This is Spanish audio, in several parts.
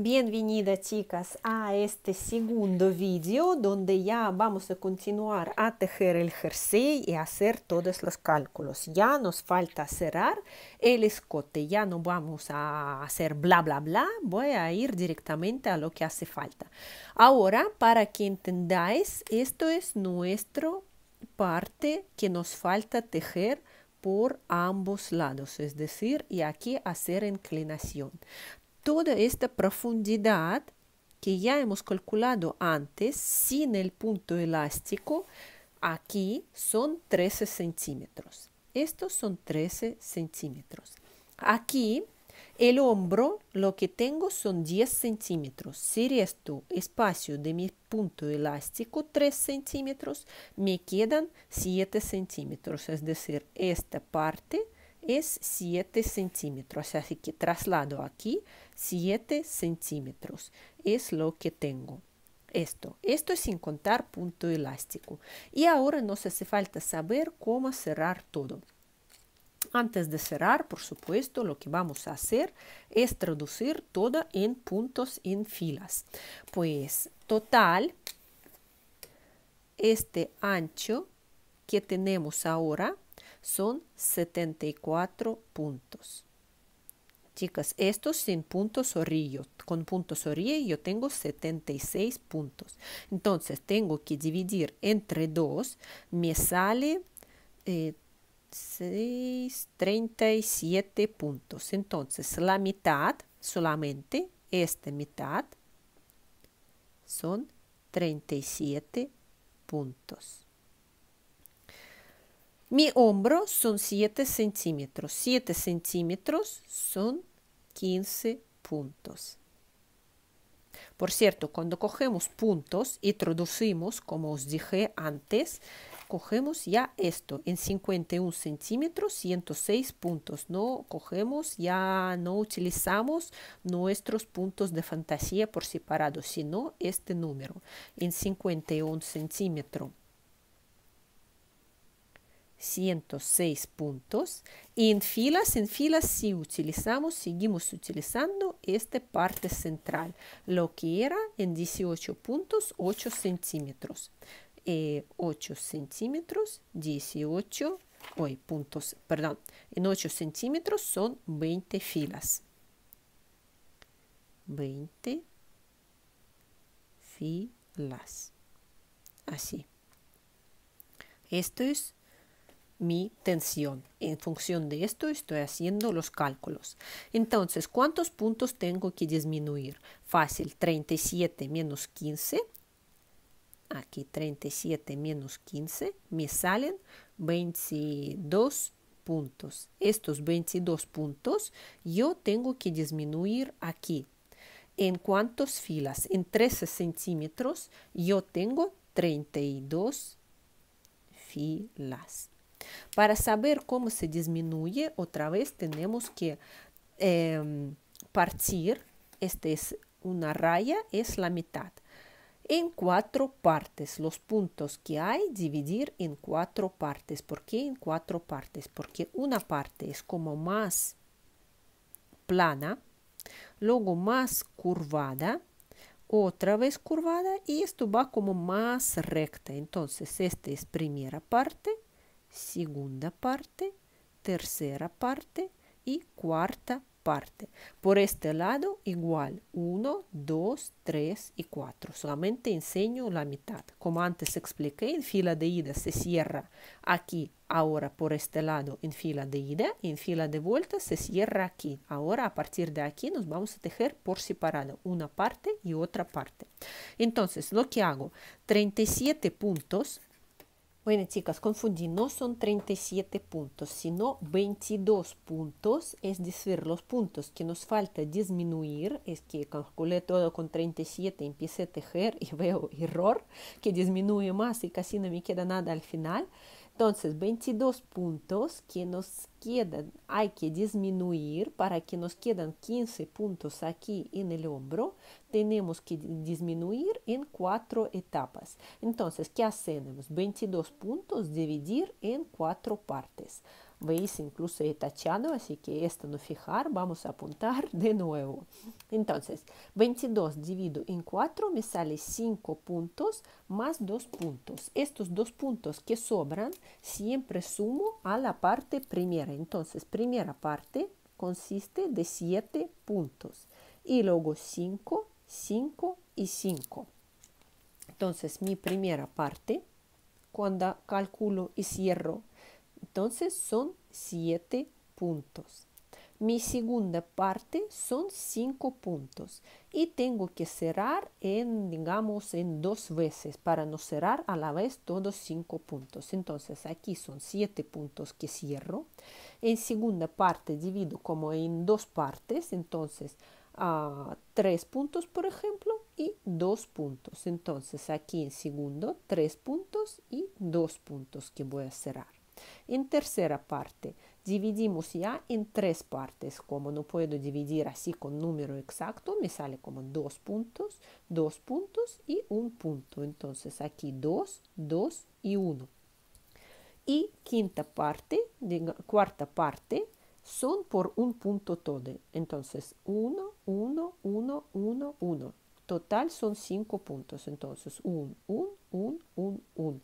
Bienvenida chicas a este segundo vídeo donde ya vamos a continuar a tejer el jersey y hacer todos los cálculos. Ya nos falta cerrar el escote, ya no vamos a hacer bla bla bla, voy a ir directamente a lo que hace falta. Ahora, para que entendáis, esto es nuestra parte que nos falta tejer por ambos lados, es decir, y aquí hacer inclinación toda esta profundidad que ya hemos calculado antes sin el punto elástico, aquí son 13 centímetros. Estos son 13 centímetros. Aquí el hombro lo que tengo son 10 centímetros. Si resto espacio de mi punto elástico 3 centímetros, me quedan 7 centímetros. Es decir, esta parte es 7 centímetros. Así que traslado aquí 7 centímetros. Es lo que tengo. Esto, esto es sin contar punto elástico. Y ahora nos hace falta saber cómo cerrar todo. Antes de cerrar, por supuesto, lo que vamos a hacer es traducir todo en puntos en filas. Pues total, este ancho que tenemos ahora son 74 puntos. Chicas, estos sin puntos orillos. con puntos orillos yo tengo 76 puntos. Entonces tengo que dividir entre 2, me sale 37 eh, puntos. Entonces la mitad, solamente esta mitad, son 37 puntos. Mi hombro son 7 centímetros. 7 centímetros son 15 puntos. Por cierto, cuando cogemos puntos y traducimos, como os dije antes, cogemos ya esto en 51 centímetros 106 puntos no cogemos ya no utilizamos nuestros puntos de fantasía por separado sino este número en 51 centímetros 106 puntos. Y en filas, en filas si utilizamos, seguimos utilizando esta parte central, lo que era en 18 puntos 8 centímetros. 8 eh, centímetros, 18 hoy puntos, perdón, en 8 centímetros son 20 filas. 20 filas. Así. Esto es mi tensión. En función de esto estoy haciendo los cálculos. Entonces, ¿cuántos puntos tengo que disminuir? Fácil, 37 menos 15. Aquí 37 menos 15 me salen 22 puntos. Estos 22 puntos yo tengo que disminuir aquí. ¿En cuántas filas? En 13 centímetros yo tengo 32 filas. Para saber cómo se disminuye, otra vez tenemos que em, partir, esta es una raya, es la mitad, en cuatro partes. Los puntos que hay, dividir en cuatro partes. ¿Por qué en cuatro partes? Porque una parte es como más plana, luego más curvada, otra vez curvada y esto va como más recta. Entonces, esta es primera parte segunda parte, tercera parte y cuarta parte. Por este lado igual, 1, 2, 3 y 4. Solamente enseño la mitad. Como antes expliqué, en fila de ida se cierra aquí, ahora por este lado en fila de ida, en fila de vuelta se cierra aquí. Ahora a partir de aquí nos vamos a tejer por separado, una parte y otra parte. Entonces, lo que hago, 37 puntos bueno, chicas, confundí, no son 37 puntos, sino 22 puntos, es decir, los puntos que nos falta disminuir, es que calculé todo con 37, empecé a tejer y veo error, que disminuye más y casi no me queda nada al final. Entonces, 22 puntos que nos quedan, hay que disminuir para que nos quedan 15 puntos aquí en el hombro. Tenemos que disminuir en 4 etapas. Entonces, ¿qué hacemos? 22 puntos dividir en cuatro partes. Veis, incluso he tachado, así que esto no fijar, vamos a apuntar de nuevo. Entonces, 22 divido en 4 me sale 5 puntos más 2 puntos. Estos dos puntos que sobran siempre sumo a la parte primera. Entonces, primera parte consiste de 7 puntos y luego 5, 5 y 5. Entonces, mi primera parte, cuando calculo y cierro entonces son siete puntos. Mi segunda parte son cinco puntos y tengo que cerrar en, digamos, en dos veces para no cerrar a la vez todos cinco puntos. Entonces aquí son siete puntos que cierro. En segunda parte divido como en dos partes, entonces tres puntos, por ejemplo, y dos puntos. Entonces aquí en segundo, tres puntos y dos puntos que voy a cerrar. En tercera parte, dividimos ya en tres partes. Como no puedo dividir así con número exacto, me sale como dos puntos, dos puntos y un punto. Entonces aquí dos, dos y uno. Y quinta parte, cuarta parte, son por un punto todo. Entonces uno, uno, uno, uno, uno. Total son cinco puntos. Entonces un, un, un, un, un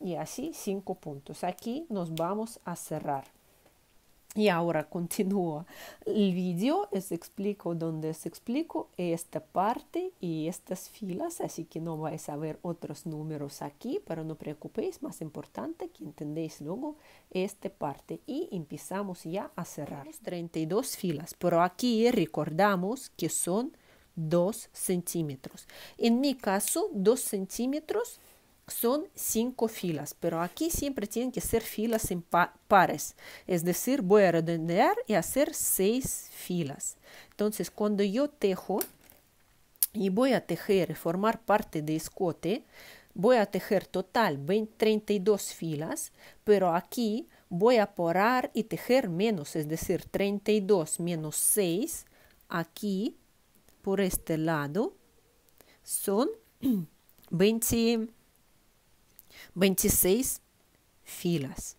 y así cinco puntos. Aquí nos vamos a cerrar. Y ahora continúa el vídeo, Les explico donde se explico esta parte y estas filas, así que no vais a ver otros números aquí, pero no preocupéis, más importante que entendéis luego esta parte y empezamos ya a cerrar. 32 filas, pero aquí recordamos que son 2 centímetros. En mi caso, 2 centímetros son cinco filas, pero aquí siempre tienen que ser filas en pares. Es decir, voy a redondear y hacer seis filas. Entonces, cuando yo tejo y voy a tejer, formar parte de escote, voy a tejer total 32 filas, pero aquí voy a porar y tejer menos, es decir, 32 menos 6, aquí, por este lado, son 20 26 filas.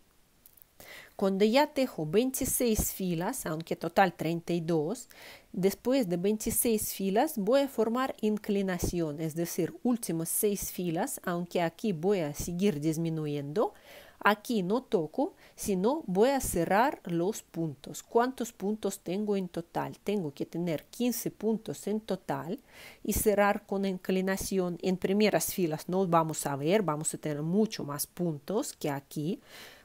Cuando ya tengo 26 filas, aunque total 32, después de 26 filas voy a formar inclinación, es decir, últimas 6 filas, aunque aquí voy a seguir disminuyendo, Aquí no toco, sino voy a cerrar los puntos. ¿Cuántos puntos tengo en total? Tengo que tener 15 puntos en total y cerrar con inclinación. En primeras filas no vamos a ver, vamos a tener mucho más puntos que aquí,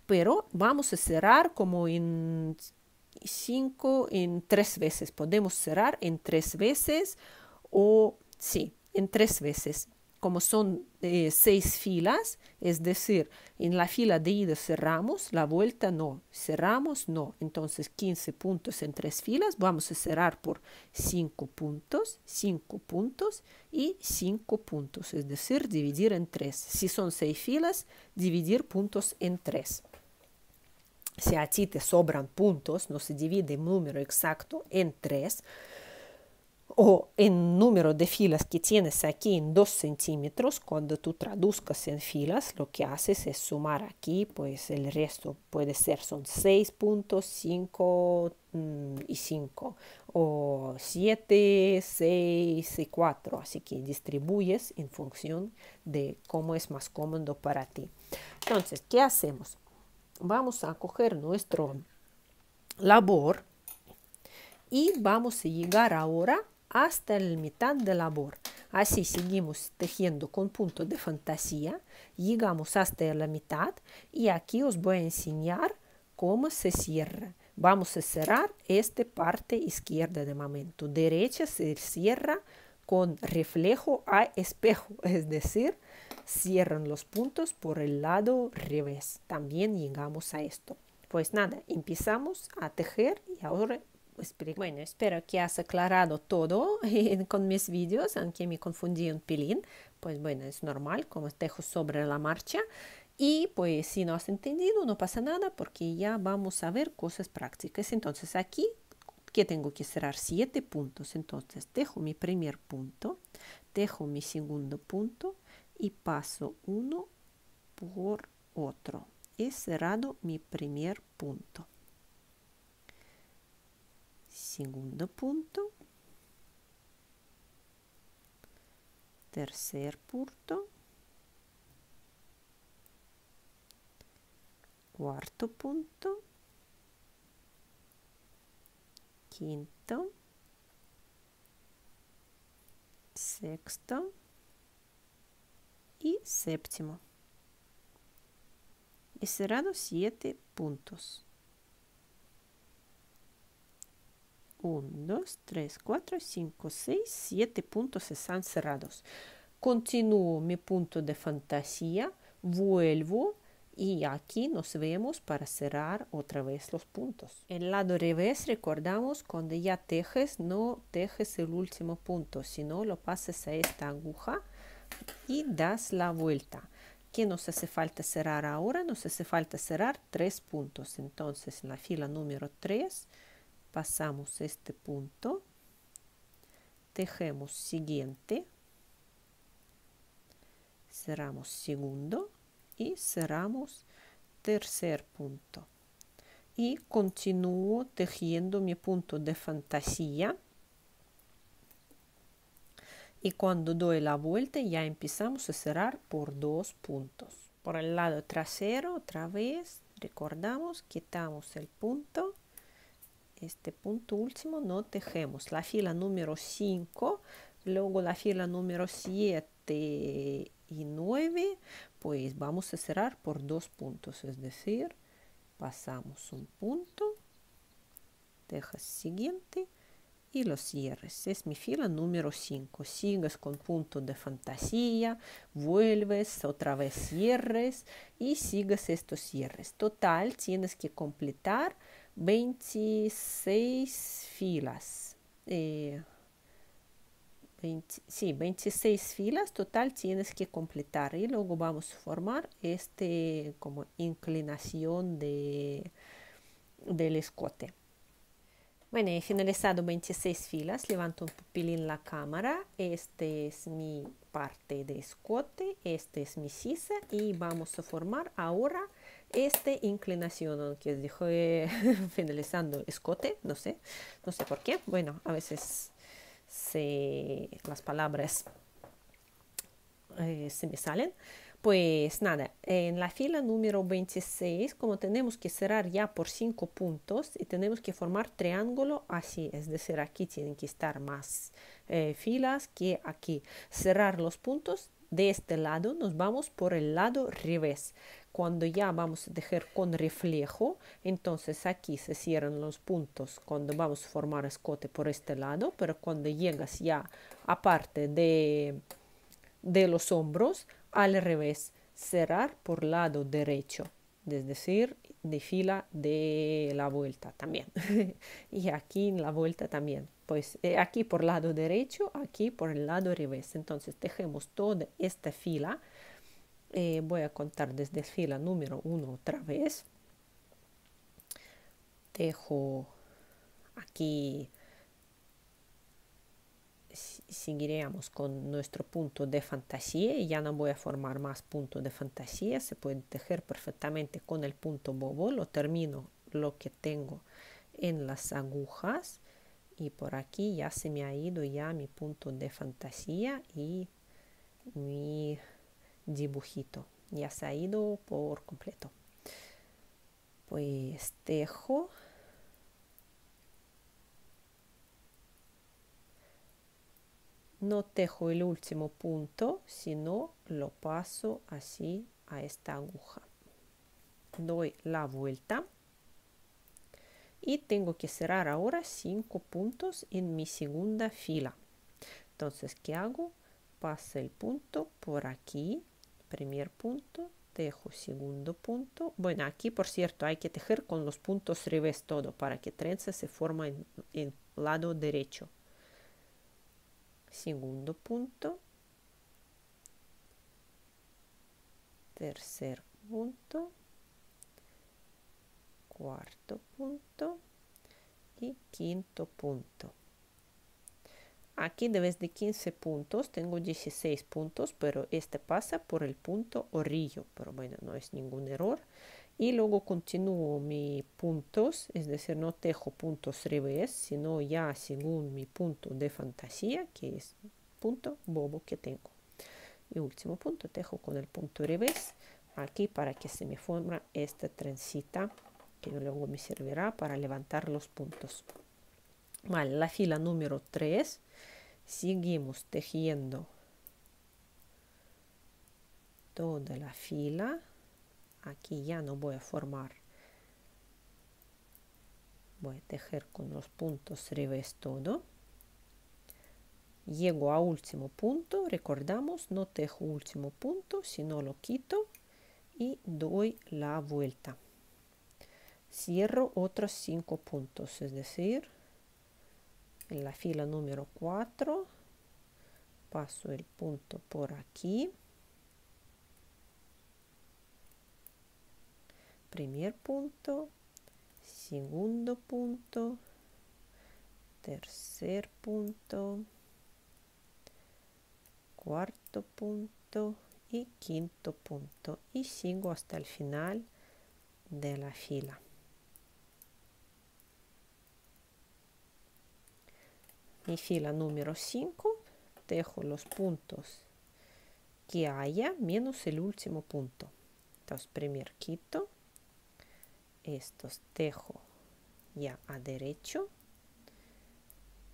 pero vamos a cerrar como en 5, en 3 veces. Podemos cerrar en 3 veces o sí, en 3 veces como son eh, seis filas, es decir, en la fila de ida cerramos, la vuelta no, cerramos no. Entonces 15 puntos en tres filas, vamos a cerrar por 5 puntos, 5 puntos y 5 puntos, es decir, dividir en tres. Si son seis filas, dividir puntos en tres. Si a ti te sobran puntos, no se divide el número exacto en tres, o en número de filas que tienes aquí en 2 centímetros, cuando tú traduzcas en filas, lo que haces es sumar aquí, pues el resto puede ser, son 6 mm, y 5, o 7, 6 y 4, así que distribuyes en función de cómo es más cómodo para ti. Entonces, ¿qué hacemos? Vamos a coger nuestro labor y vamos a llegar ahora hasta la mitad de labor. Así seguimos tejiendo con puntos de fantasía, llegamos hasta la mitad y aquí os voy a enseñar cómo se cierra. Vamos a cerrar esta parte izquierda de momento. Derecha se cierra con reflejo a espejo, es decir, cierran los puntos por el lado revés. También llegamos a esto. Pues nada, empezamos a tejer y ahora bueno, espero que has aclarado todo con mis vídeos, aunque me confundí un pelín. Pues bueno, es normal, como dejo sobre la marcha. Y pues si no has entendido, no pasa nada porque ya vamos a ver cosas prácticas. Entonces aquí, que tengo que cerrar siete puntos. Entonces tejo mi primer punto, tejo mi segundo punto y paso uno por otro. He cerrado mi primer punto segundo punto, tercer punto, cuarto punto, quinto, sexto y séptimo. He cerrado siete puntos. 1, 2, 3, 4, 5, 6, 7 puntos están cerrados. Continúo mi punto de fantasía, vuelvo y aquí nos vemos para cerrar otra vez los puntos. El lado revés recordamos cuando ya tejes, no tejes el último punto, sino lo pases a esta aguja y das la vuelta. ¿Qué nos hace falta cerrar ahora? Nos hace falta cerrar tres puntos. Entonces, en la fila número 3 pasamos este punto tejemos siguiente cerramos segundo y cerramos tercer punto y continúo tejiendo mi punto de fantasía y cuando doy la vuelta ya empezamos a cerrar por dos puntos por el lado trasero otra vez recordamos quitamos el punto este punto último no tejemos. La fila número 5, luego la fila número 7 y 9, pues vamos a cerrar por dos puntos, es decir, pasamos un punto, dejas siguiente y los cierres. Es mi fila número 5. Sigues con punto de fantasía, vuelves, otra vez cierres y sigues estos cierres. Total, tienes que completar 26 filas. Eh, sí, 26 filas total tienes que completar y luego vamos a formar este como inclinación de, del escote. Bueno, he finalizado 26 filas, levanto un en la cámara, este es mi parte de escote, este es mi sisa y vamos a formar ahora esta inclinación, que dijo eh, finalizando escote, no sé, no sé por qué. Bueno, a veces se, las palabras eh, se me salen. Pues nada, en la fila número 26, como tenemos que cerrar ya por cinco puntos y tenemos que formar triángulo así, es decir, aquí tienen que estar más eh, filas que aquí. Cerrar los puntos de este lado, nos vamos por el lado revés. Cuando ya vamos a tejer con reflejo, entonces aquí se cierran los puntos cuando vamos a formar escote por este lado, pero cuando llegas ya a de, de los hombros, al revés, cerrar por lado derecho, es decir, de fila de la vuelta también. y aquí en la vuelta también. Pues eh, aquí por lado derecho, aquí por el lado revés. Entonces tejemos toda esta fila eh, voy a contar desde fila número 1 otra vez. Dejo aquí, seguiremos con nuestro punto de fantasía ya no voy a formar más punto de fantasía. Se puede tejer perfectamente con el punto bobo. Lo termino lo que tengo en las agujas y por aquí ya se me ha ido ya mi punto de fantasía y mi dibujito. Ya se ha ido por completo. Pues tejo. No tejo el último punto, sino lo paso así a esta aguja. Doy la vuelta y tengo que cerrar ahora cinco puntos en mi segunda fila. Entonces, ¿qué hago? Paso el punto por aquí primer punto, tejo segundo punto. Bueno, aquí por cierto hay que tejer con los puntos revés todo para que trenza se forme en, el lado derecho. Segundo punto. Tercer punto. Cuarto punto. Y quinto punto. Aquí vez de 15 puntos, tengo 16 puntos, pero este pasa por el punto orillo, pero bueno, no es ningún error. Y luego continúo mis puntos, es decir, no tejo puntos revés, sino ya según mi punto de fantasía, que es punto bobo que tengo. Y último punto, tejo con el punto revés aquí para que se me forme esta trencita que luego me servirá para levantar los puntos. Vale, la fila número 3 seguimos tejiendo toda la fila aquí ya no voy a formar voy a tejer con los puntos revés todo llego a último punto recordamos no tejo último punto sino lo quito y doy la vuelta cierro otros cinco puntos es decir en la fila número 4 paso el punto por aquí primer punto segundo punto tercer punto cuarto punto y quinto punto y sigo hasta el final de la fila mi fila número 5 dejo los puntos que haya menos el último punto. Entonces, primer quito, estos dejo ya a derecho,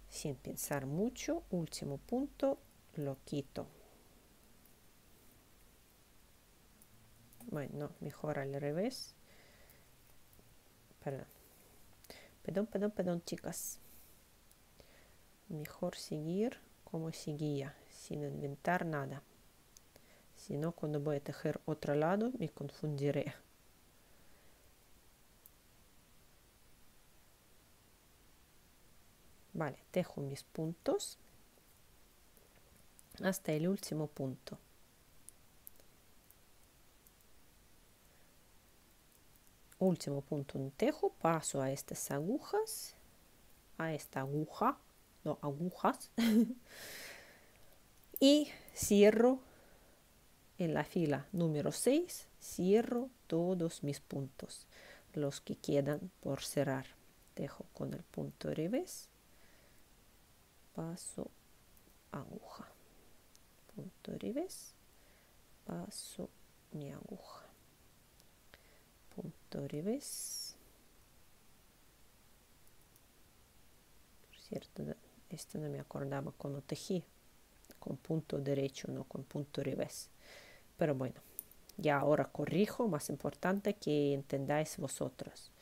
sin pensar mucho, último punto lo quito. Bueno, mejor al revés. Perdón, perdón, perdón, perdón, chicas. Mejor seguir como seguía, sin inventar nada. Si no, cuando voy a tejer otro lado, me confundiré. Vale, tejo mis puntos hasta el último punto. Último punto un tejo, paso a estas agujas, a esta aguja no, agujas, y cierro en la fila número 6, cierro todos mis puntos, los que quedan por cerrar. Dejo con el punto revés, paso aguja, punto revés, paso mi aguja, punto revés, cierto, esto no me acordaba cuando tejí, con punto derecho, no con punto revés. Pero bueno, ya ahora corrijo, más importante que entendáis vosotros.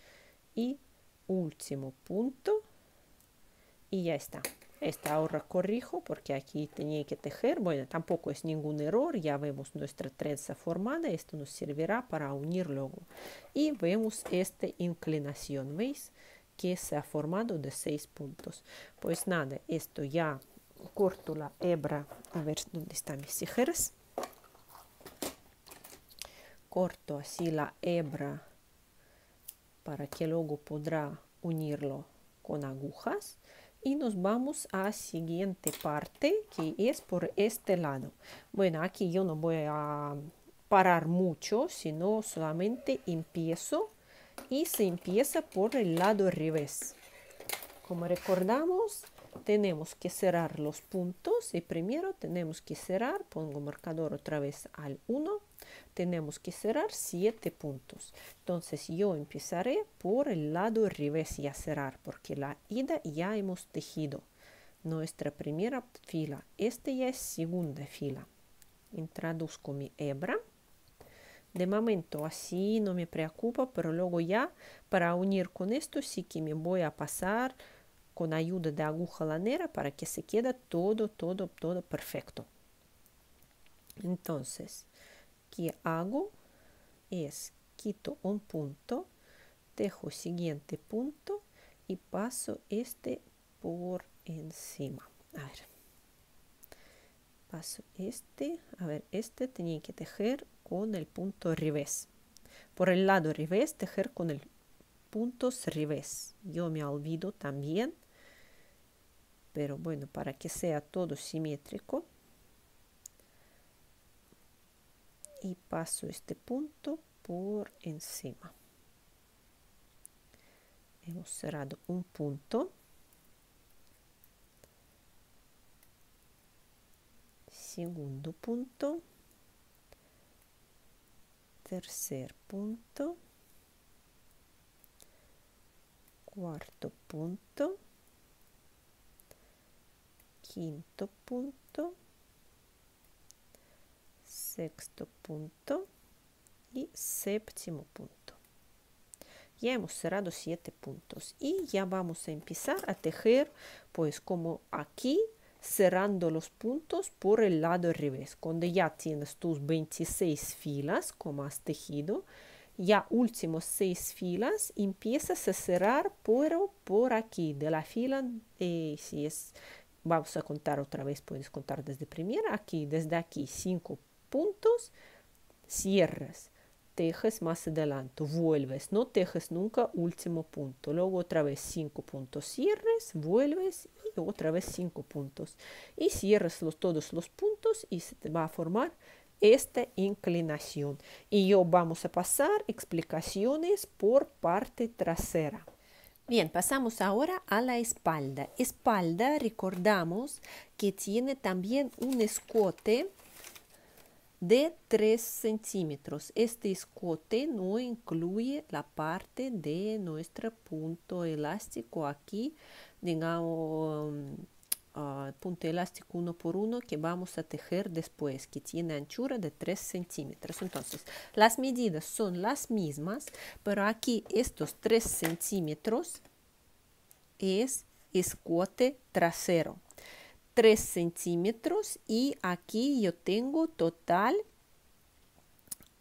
Y último punto, y ya está. Esta ahora corrijo porque aquí tenía que tejer. Bueno, tampoco es ningún error. Ya vemos nuestra trenza formada. Esto nos servirá para unir luego. Y vemos esta inclinación. ¿Veis? que se ha formado de seis puntos. Pues nada, esto ya corto la hebra, a ver dónde están mis tijeras. Corto así la hebra para que luego podrá unirlo con agujas y nos vamos a siguiente parte que es por este lado bueno aquí yo no voy a parar mucho sino solamente empiezo y se empieza por el lado revés. Como recordamos, tenemos que cerrar los puntos y primero tenemos que cerrar, pongo marcador otra vez al 1, tenemos que cerrar 7 puntos. Entonces yo empezaré por el lado revés y a cerrar porque la ida ya hemos tejido. Nuestra primera fila, esta ya es segunda fila. Introduzco mi hebra de momento así no me preocupa, pero luego ya para unir con esto sí que me voy a pasar con ayuda de aguja lanera para que se quede todo, todo, todo perfecto. Entonces, ¿qué hago? Es quito un punto, dejo siguiente punto y paso este por encima. A ver, paso este, a ver, este tenía que tejer con el punto revés. Por el lado revés, tejer con el punto revés. Yo me olvido también, pero bueno, para que sea todo simétrico. Y paso este punto por encima. Hemos cerrado un punto. Segundo punto tercer punto, cuarto punto, quinto punto, sexto punto y séptimo punto. Ya hemos cerrado siete puntos y ya vamos a empezar a tejer, pues como aquí cerrando los puntos por el lado al revés. Cuando ya tienes tus 26 filas como has tejido, ya últimos 6 filas empiezas a cerrar por aquí, de la fila, eh, si es, vamos a contar otra vez, puedes contar desde primera, aquí, desde aquí, 5 puntos, cierras tejes más adelante, vuelves, no tejes nunca último punto, luego otra vez cinco puntos, cierres, vuelves y otra vez cinco puntos. Y cierres todos los puntos y se te va a formar esta inclinación. Y yo vamos a pasar explicaciones por parte trasera. Bien, pasamos ahora a la espalda. Espalda, recordamos que tiene también un escote de 3 centímetros. Este escote no incluye la parte de nuestro punto elástico aquí, digamos, mm, ah, punto elástico uno por uno que vamos a tejer después, que tiene anchura de 3 centímetros. Entonces, las medidas son las mismas, pero aquí estos 3 centímetros es escote trasero 3 centímetros y aquí yo tengo total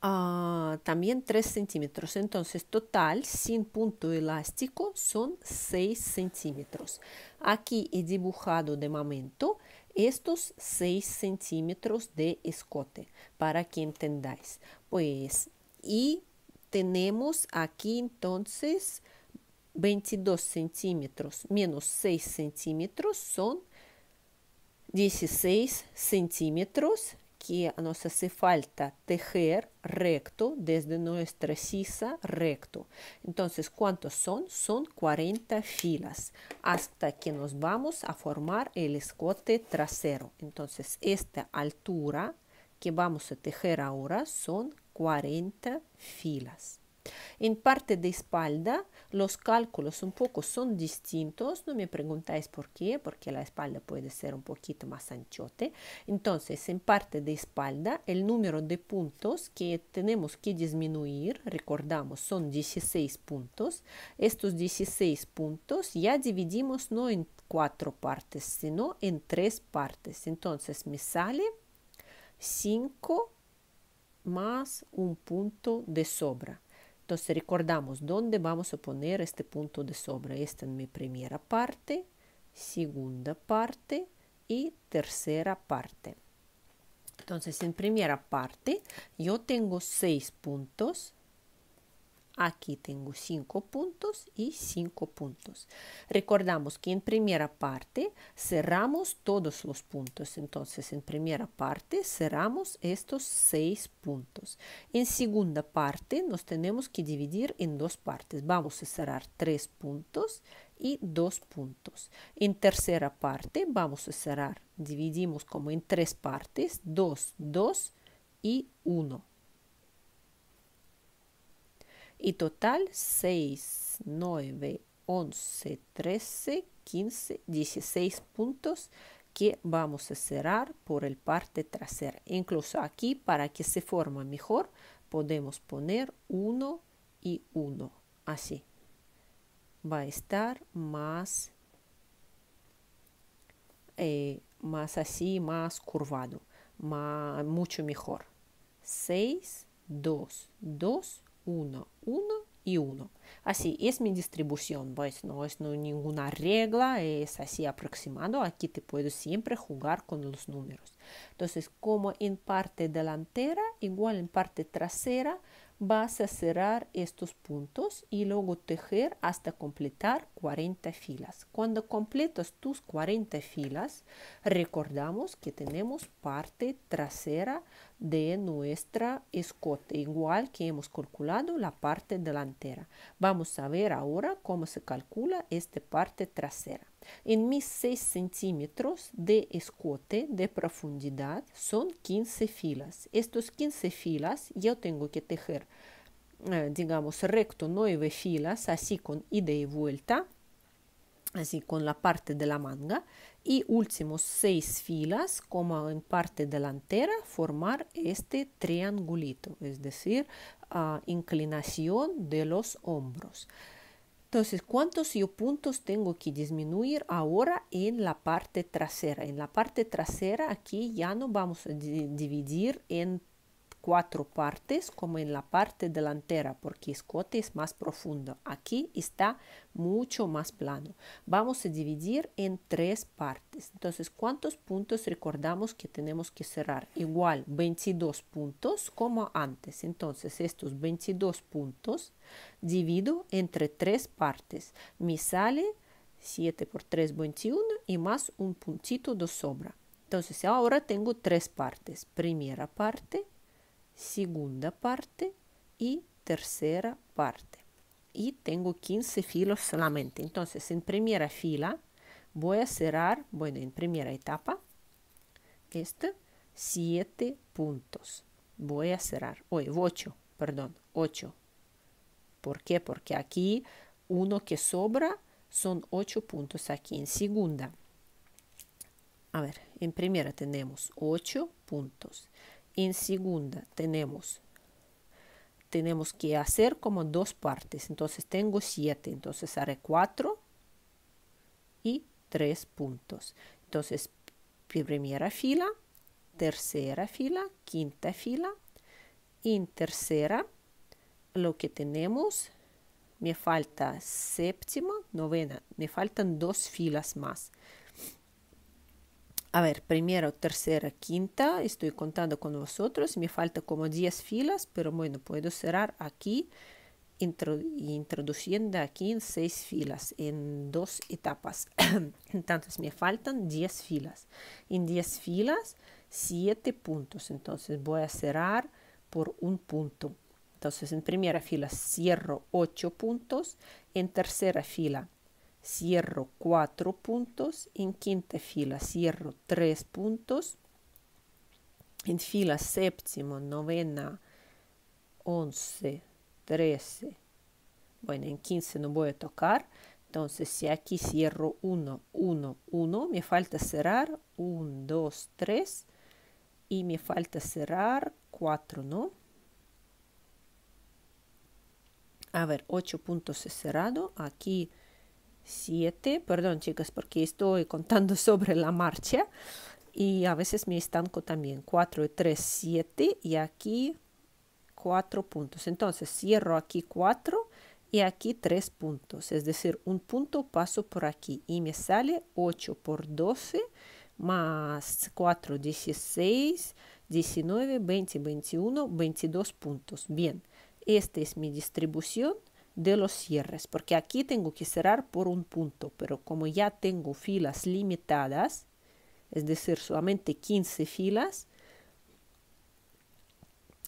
ah, también 3 centímetros entonces total sin punto elástico son 6 centímetros aquí he dibujado de momento estos 6 centímetros de escote para que entendáis pues y tenemos aquí entonces 22 centímetros menos 6 centímetros son 16 centímetros que nos hace falta tejer recto desde nuestra sisa recto. Entonces, ¿cuántos son? Son 40 filas hasta que nos vamos a formar el escote trasero. Entonces, esta altura que vamos a tejer ahora son 40 filas. En parte de espalda, los cálculos un poco son distintos. No me preguntáis por qué, porque la espalda puede ser un poquito más anchote. Entonces, en parte de espalda, el número de puntos que tenemos que disminuir, recordamos, son 16 puntos. Estos 16 puntos ya dividimos no en cuatro partes, sino en tres partes. Entonces, me sale 5 más un punto de sobra. Entonces recordamos dónde vamos a poner este punto de sobra. Esta es mi primera parte, segunda parte y tercera parte. Entonces en primera parte yo tengo seis puntos Aquí tengo 5 puntos y 5 puntos. Recordamos que en primera parte cerramos todos los puntos. Entonces, en primera parte cerramos estos seis puntos. En segunda parte nos tenemos que dividir en dos partes. Vamos a cerrar tres puntos y dos puntos. En tercera parte vamos a cerrar. Dividimos como en tres partes. 2, dos y 1. Y total 6, 9, 11, 13, 15, 16 puntos que vamos a cerrar por el parte trasera. Incluso aquí para que se forme mejor podemos poner 1 y 1. Así. Va a estar más, eh, más así, más curvado. Más, mucho mejor. 6, 2, 2 1, 1 y 1. Así es mi distribución, pues no es ninguna regla, es así aproximado. Aquí te puedo siempre jugar con los números. Entonces, como en parte delantera, igual en parte trasera, Vas a cerrar estos puntos y luego tejer hasta completar 40 filas. Cuando completas tus 40 filas, recordamos que tenemos parte trasera de nuestra escote, igual que hemos calculado la parte delantera. Vamos a ver ahora cómo se calcula esta parte trasera. En mis 6 centímetros de escote de profundidad son 15 filas. Estos 15 filas yo tengo que tejer, eh, digamos, recto 9 filas, así con ida y vuelta, así con la parte de la manga. Y últimos 6 filas, como en parte delantera, formar este triangulito, es decir, ah, inclinación de los hombros. Entonces, ¿cuántos yo puntos tengo que disminuir ahora en la parte trasera? En la parte trasera aquí ya no vamos a dividir en cuatro partes, como en la parte delantera, porque escote es más profundo. Aquí está mucho más plano. Vamos a dividir en tres partes. Entonces, ¿cuántos puntos recordamos que tenemos que cerrar? Igual, 22 puntos como antes. Entonces, estos 22 puntos divido entre tres partes. Me sale 7 por 3, 21 y más un puntito de sobra. Entonces ahora tengo tres partes. Primera parte, segunda parte y tercera parte. Y tengo 15 filos solamente. Entonces, en primera fila voy a cerrar, bueno, en primera etapa, este 7 puntos. Voy a cerrar, hoy 8, perdón, 8. ¿Por qué? Porque aquí uno que sobra son 8 puntos aquí en segunda. A ver, en primera tenemos 8 puntos. En segunda tenemos, tenemos que hacer como dos partes. Entonces tengo siete entonces haré cuatro y tres puntos. Entonces primera fila, tercera fila, quinta fila. Y en tercera lo que tenemos, me falta séptima, novena, me faltan dos filas más. A ver, primero, tercera, quinta, estoy contando con vosotros, me falta como 10 filas, pero bueno, puedo cerrar aquí introduciendo aquí en seis filas, en dos etapas. Entonces me faltan 10 filas. En 10 filas, 7 puntos. Entonces voy a cerrar por un punto. Entonces en primera fila cierro 8 puntos. En tercera fila cierro 4 puntos, en quinta fila cierro 3 puntos, en fila séptimo novena, 11, 13, bueno, en 15 no voy a tocar, entonces si aquí cierro 1, 1, 1, me falta cerrar 1, 2, 3 y me falta cerrar 4, ¿no? A ver, 8 puntos he cerrado, aquí 7, perdón chicas, porque estoy contando sobre la marcha y a veces me estanco también, 4 y 3, 7 y aquí 4 puntos. Entonces cierro aquí 4 y aquí 3 puntos, es decir, un punto paso por aquí y me sale 8 por 12 más 4, 16, 19, 20, 21, 22 puntos. Bien, esta es mi distribución de los cierres, porque aquí tengo que cerrar por un punto, pero como ya tengo filas limitadas, es decir, solamente 15 filas,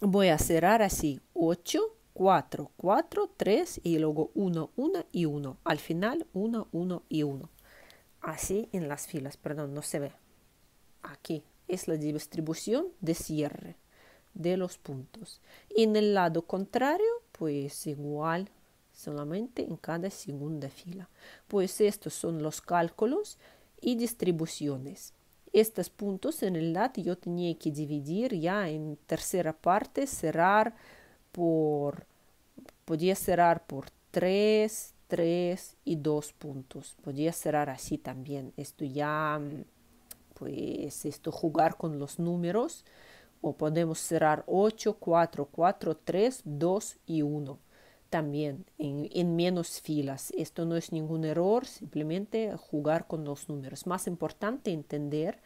voy a cerrar así 8, 4, 4, 3 y luego 1, 1 y 1. Al final 1, 1 y 1. Así en las filas, perdón, no se ve. Aquí es la distribución de cierre de los puntos. Y en el lado contrario, pues igual solamente en cada segunda fila, pues estos son los cálculos y distribuciones. Estos puntos en el realidad yo tenía que dividir ya en tercera parte, cerrar por, podía cerrar por 3, 3 y 2 puntos. Podía cerrar así también. Esto ya, mm, pues esto jugar con los números o podemos cerrar 8, 4, 4, 3, 2 y 1 también en, menos filas. Esto no es ningún error, simplemente jugar con los números. Más importante entender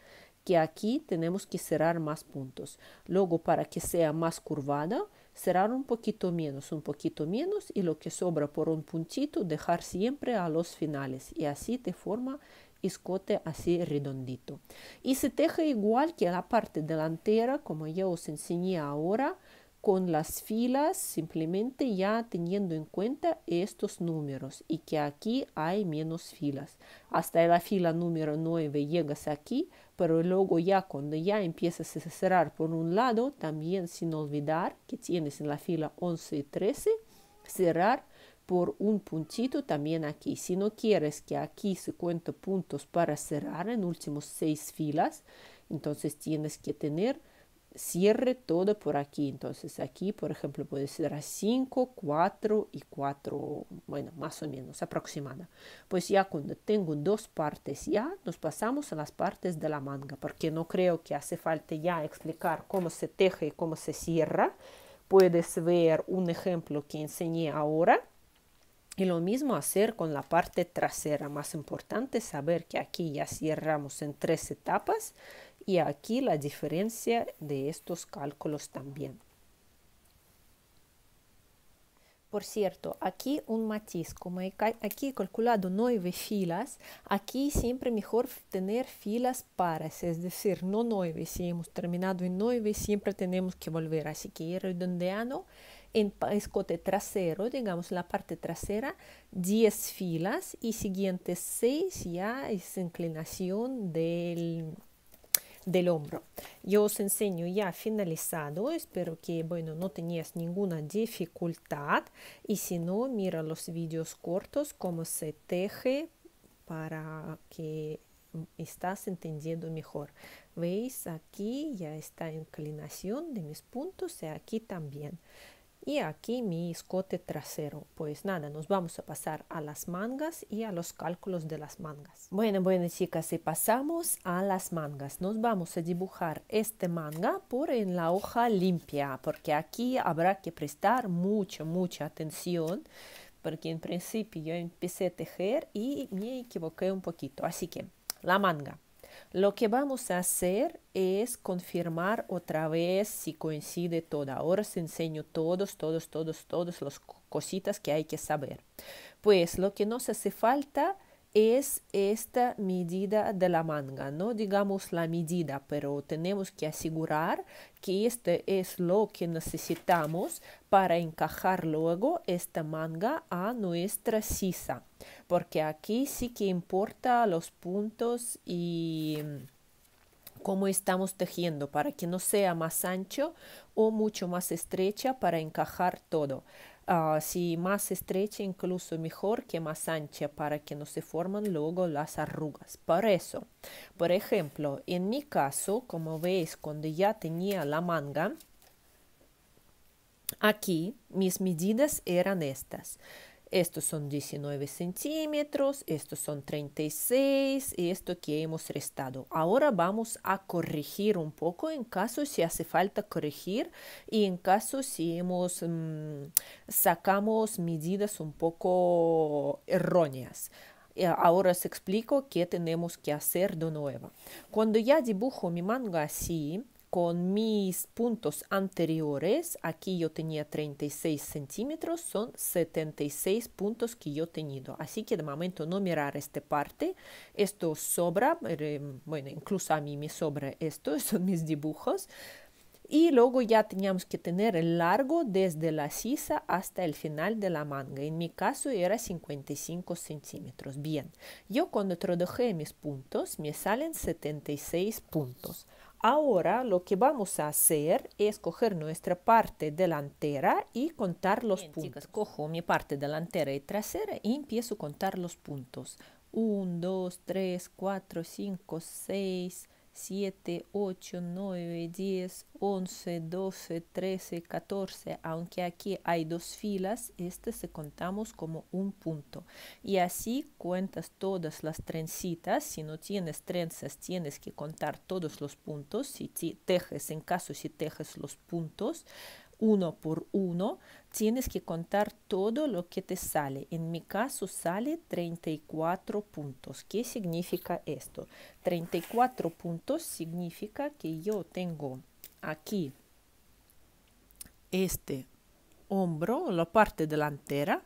que aquí tenemos que cerrar más puntos. Luego, para que sea más curvada, cerrar un poquito menos, un poquito menos y lo que sobra por un puntito dejar siempre a los finales y así te forma escote así redondito. Y se teje igual que la parte delantera, como ya os enseñé ahora, con las filas simplemente ya teniendo en cuenta estos números y que aquí hay menos filas. Hasta la fila número 9 llegas aquí, pero luego ya cuando ya empiezas a cerrar por un lado, también sin olvidar que tienes en la fila 11 y 13, cerrar por un puntito también aquí. Si no quieres que aquí se cuente puntos para cerrar en últimos seis filas, entonces tienes que tener cierre todo por aquí. Entonces aquí, por ejemplo, puede ser a 5, 4 y 4, bueno, más o menos aproximada. Pues ya cuando tengo dos partes ya, nos pasamos a las partes de la manga, porque no creo que hace falta ya explicar cómo se teje y cómo se cierra. Puedes ver un ejemplo que enseñé ahora. Y lo mismo hacer con la parte trasera. Más importante saber que aquí ya cerramos en tres etapas y aquí la diferencia de estos cálculos también. Por cierto, aquí un matiz, como aquí he calculado nueve filas, aquí siempre mejor tener filas pares, es decir, no nueve, si hemos terminado en nueve siempre tenemos que volver, así que ir redondeando en escote trasero, digamos la parte trasera, 10 filas y siguientes 6 ya es inclinación del del hombro. Yo os enseño ya finalizado, espero que bueno, no tenías ninguna dificultad y si no, mira los vídeos cortos como se teje para que estás entendiendo mejor. Veis aquí ya está inclinación de mis puntos y aquí también y aquí mi escote trasero. Pues nada, nos vamos a pasar a las mangas y a los cálculos de las mangas. Bueno, bueno chicas, y pasamos a las mangas. Nos vamos a dibujar este manga por en la hoja limpia, porque aquí habrá que prestar mucha, mucha atención porque en principio yo empecé a tejer y me equivoqué un poquito. Así que la manga. Lo que vamos a hacer es confirmar otra vez si coincide todo. Ahora os enseño todos, todos, todos, todas las cositas que hay que saber. Pues lo que nos hace falta es esta medida de la manga, no digamos la medida, pero tenemos que asegurar que este es lo que necesitamos para encajar luego esta manga a nuestra sisa, porque aquí sí que importa los puntos y mm, cómo estamos tejiendo para que no sea más ancho o mucho más estrecha para encajar todo. Ah, si más estrecha incluso mejor que más ancha para que no se formen luego las arrugas. Por eso, por ejemplo, en mi caso, como veis, cuando ya tenía la manga, aquí mis medidas eran estas. Estos son 19 centímetros, estos son 36 y esto que hemos restado. Ahora vamos a corregir un poco en caso si hace falta corregir y en caso si hemos mm, sacamos medidas un poco erróneas. Eh, ahora os explico qué tenemos que hacer de nuevo. Cuando ya dibujo mi manga así, con mis puntos anteriores, aquí yo tenía 36 centímetros, son 76 puntos que yo he tenido. Así que de momento no mirar esta parte, esto sobra, eh, bueno, incluso a mí me sobra esto, son mis dibujos. Y luego ya teníamos que tener el largo desde la sisa hasta el final de la manga. En mi caso era 55 centímetros. Bien, yo cuando introduje mis puntos me salen 76 puntos. Ahora lo que vamos a hacer es coger nuestra parte delantera y contar los Bien, puntos. Chicas, cojo mi parte delantera y trasera y empiezo a contar los puntos. 1, 2, 3, 4, 5, 6, 7, 8, 9, 10, 11, 12, 13, 14. Aunque aquí hay dos filas, este se contamos como un punto. Y así cuentas todas las trencitas. Si no tienes trenzas, tienes que contar todos los puntos. Si tejes, en caso si tejes los puntos, uno por uno, tienes que contar todo lo que te sale. En mi caso sale 34 puntos. ¿Qué significa esto? 34 puntos significa que yo tengo aquí este hombro, la parte delantera,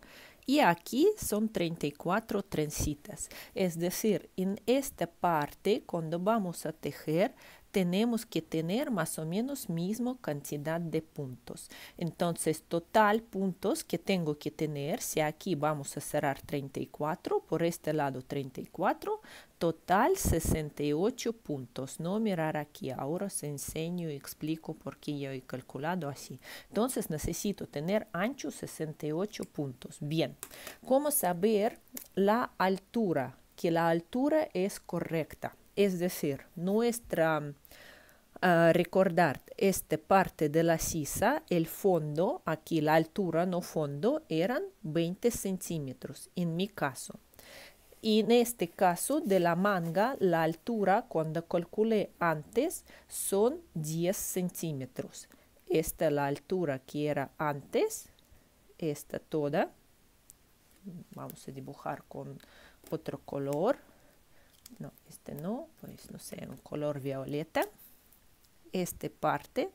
y aquí son 34 trencitas. Es decir, en esta parte, cuando vamos a tejer, tenemos que tener más o menos mismo cantidad de puntos. Entonces, total puntos que tengo que tener, si aquí vamos a cerrar 34, por este lado 34, total 68 puntos. No mirar aquí, ahora se enseño y explico por qué yo he calculado así. Entonces, necesito tener ancho 68 puntos. Bien, ¿cómo saber la altura? Que la altura es correcta. Es decir, nuestra ah, recordar esta parte de la sisa, el fondo, aquí la altura, no fondo, eran 20 centímetros en mi caso. Y en este caso de la manga, la altura, cuando calculé antes, son 10 centímetros. Esta es la altura que era antes, esta toda. Vamos a dibujar con otro color. No, este no, pues no sé, un color violeta. Este parte.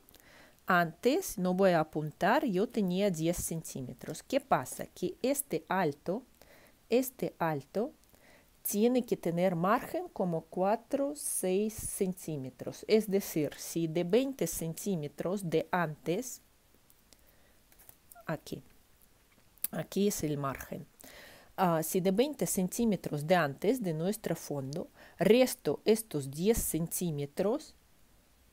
Antes, no voy a apuntar, yo tenía 10 centímetros. ¿Qué pasa? Que este alto, este alto, tiene que tener margen como 4, 6 centímetros. Es decir, si de 20 centímetros de antes, aquí, aquí es el margen si de 20 centímetros de antes de nuestro fondo resto estos 10 centímetros,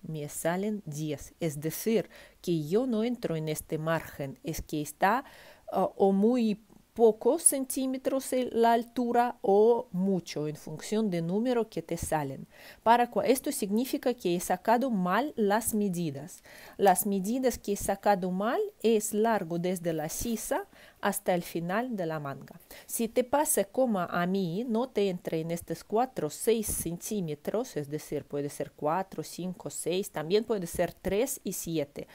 me salen 10. Es decir, que yo no entro en este margen, es que está ah, o muy pocos centímetros la altura o mucho en función del número que te salen. Para esto significa que he sacado mal las medidas. Las medidas que he sacado mal es largo desde la sisa hasta el final de la manga. Si te pasa como a mí, no te entre en estos 4 6 centímetros, es decir, puede ser 4, 5, 6, también puede ser 3 y 7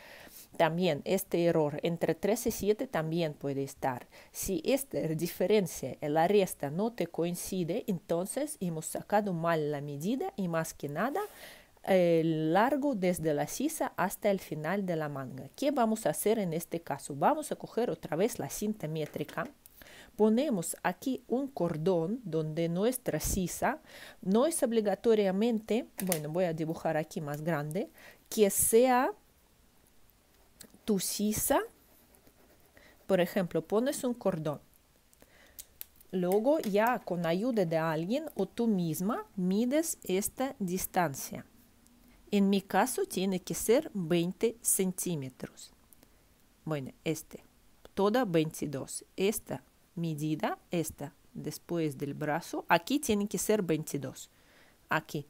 también este error entre 3 y 7 también puede estar. Si esta diferencia, la resta, no te coincide, entonces hemos sacado mal la medida y más que nada el eh, largo desde la sisa hasta el final de la manga. ¿Qué vamos a hacer en este caso? Vamos a coger otra vez la cinta métrica. Ponemos aquí un cordón donde nuestra sisa no es obligatoriamente, bueno, voy a dibujar aquí más grande, que sea tu sisa, por ejemplo, pones un cordón. Luego ya con ayuda de alguien o tú misma mides esta distancia. En mi caso tiene que ser 20 centímetros. Bueno, este. Toda 22. Esta medida, esta después del brazo, aquí tiene que ser 22. Aquí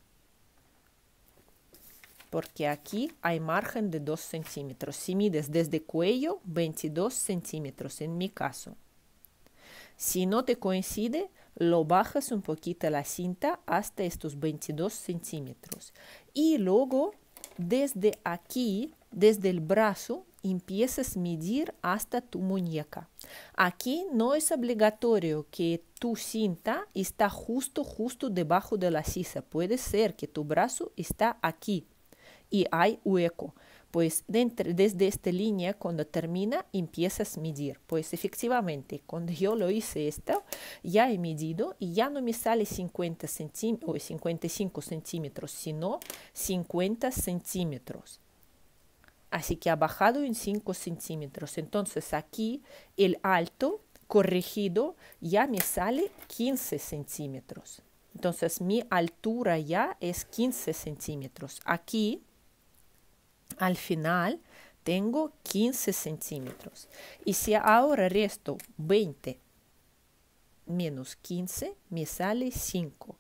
porque aquí hay margen de 2 centímetros. Si mides desde cuello, 22 centímetros en mi caso. Si no te coincide, lo bajas un poquito la cinta hasta estos 22 centímetros. Y luego, desde aquí, desde el brazo, empiezas a medir hasta tu muñeca. Aquí no es obligatorio que tu cinta está justo, justo debajo de la sisa. Puede ser que tu brazo está aquí y hay hueco. Pues desde esta línea, cuando termina, empiezas a medir. Pues efectivamente, cuando yo lo hice esto, ya he medido y ya no me sale 50 o 55 centímetros, sino 50 centímetros. Así que ha bajado en 5 centímetros. Entonces aquí el alto corregido ya me sale 15 centímetros. Entonces mi altura ya es 15 centímetros. Aquí al final tengo 15 centímetros. Y si ahora resto 20 menos 15, me sale 5.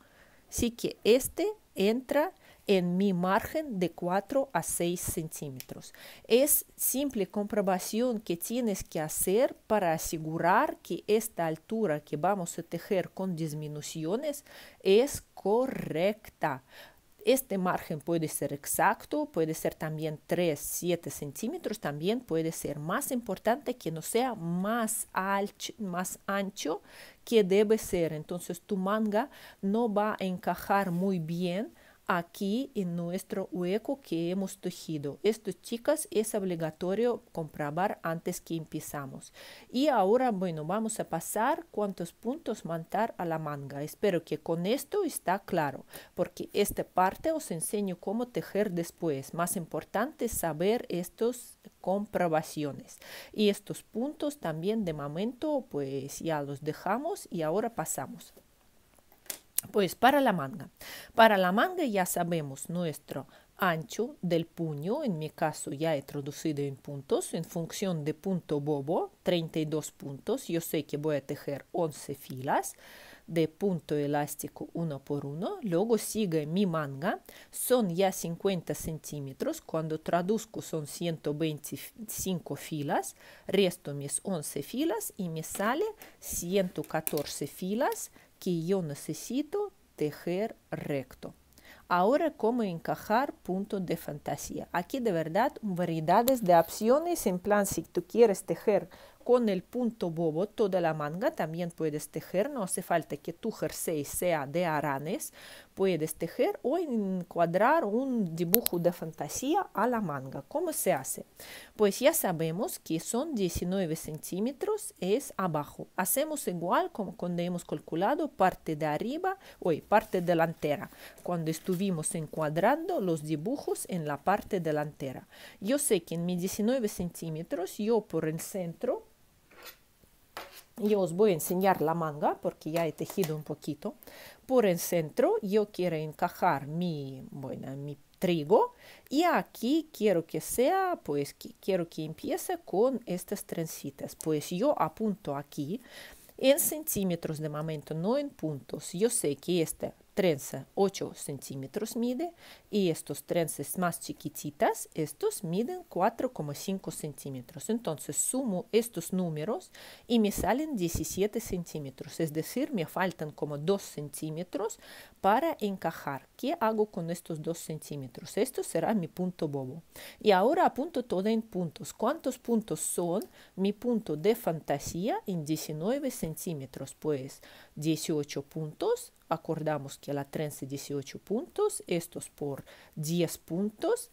Así que este entra en mi margen de 4 a 6 centímetros. Es simple comprobación que tienes que hacer para asegurar que esta altura que vamos a tejer con disminuciones es correcta. Este margen puede ser exacto, puede ser también 3, 7 centímetros, también puede ser más importante que no sea más, más ancho que debe ser. Entonces tu manga no va a encajar muy bien aquí en nuestro hueco que hemos tejido. Esto, chicas, es obligatorio comprobar antes que empezamos. Y ahora, bueno, vamos a pasar cuántos puntos montar a la manga. Espero que con esto está claro, porque esta parte os enseño cómo tejer después. Más importante saber estas comprobaciones. Y estos puntos también de momento, pues ya los dejamos y ahora pasamos. Pues para la manga. Para la manga ya sabemos nuestro ancho del puño, en mi caso ya he traducido en puntos, en función de punto bobo, 32 puntos, yo sé que voy a tejer 11 filas de punto elástico uno por uno, luego sigue mi manga, son ya 50 centímetros, cuando traduzco son 125 filas, resto mis 11 filas y me sale 114 filas yo necesito tejer recto. Ahora, ¿cómo encajar punto de fantasía? Aquí de verdad variedades de opciones, en plan, si tú quieres tejer con el punto bobo toda la manga, también puedes tejer, no hace falta que tu jersey sea de aranes, puedes tejer o encuadrar un dibujo de fantasía a la manga. ¿Cómo se hace? Pues ya sabemos que son 19 centímetros es abajo. Hacemos igual como cuando hemos calculado parte de arriba, o parte delantera, cuando estuvimos encuadrando los dibujos en la parte delantera. Yo sé que en mis 19 centímetros, yo por el centro, yo os voy a enseñar la manga porque ya he tejido un poquito por el centro yo quiero encajar mi, bueno, mi trigo y aquí quiero que sea, pues que, quiero que empiece con estas trencitas. Pues yo apunto aquí en centímetros de momento, no en puntos. Yo sé que este trenza 8 centímetros mide y estos trenzas más chiquititas, estos miden 4,5 centímetros. Entonces sumo estos números y me salen 17 centímetros, es decir, me faltan como 2 centímetros para encajar. ¿Qué hago con estos 2 centímetros? Esto será mi punto bobo. Y ahora apunto todo en puntos. ¿Cuántos puntos son mi punto de fantasía en 19 centímetros? Pues 18 puntos. Acordamos que la trenza 18 puntos, estos por 10 puntos.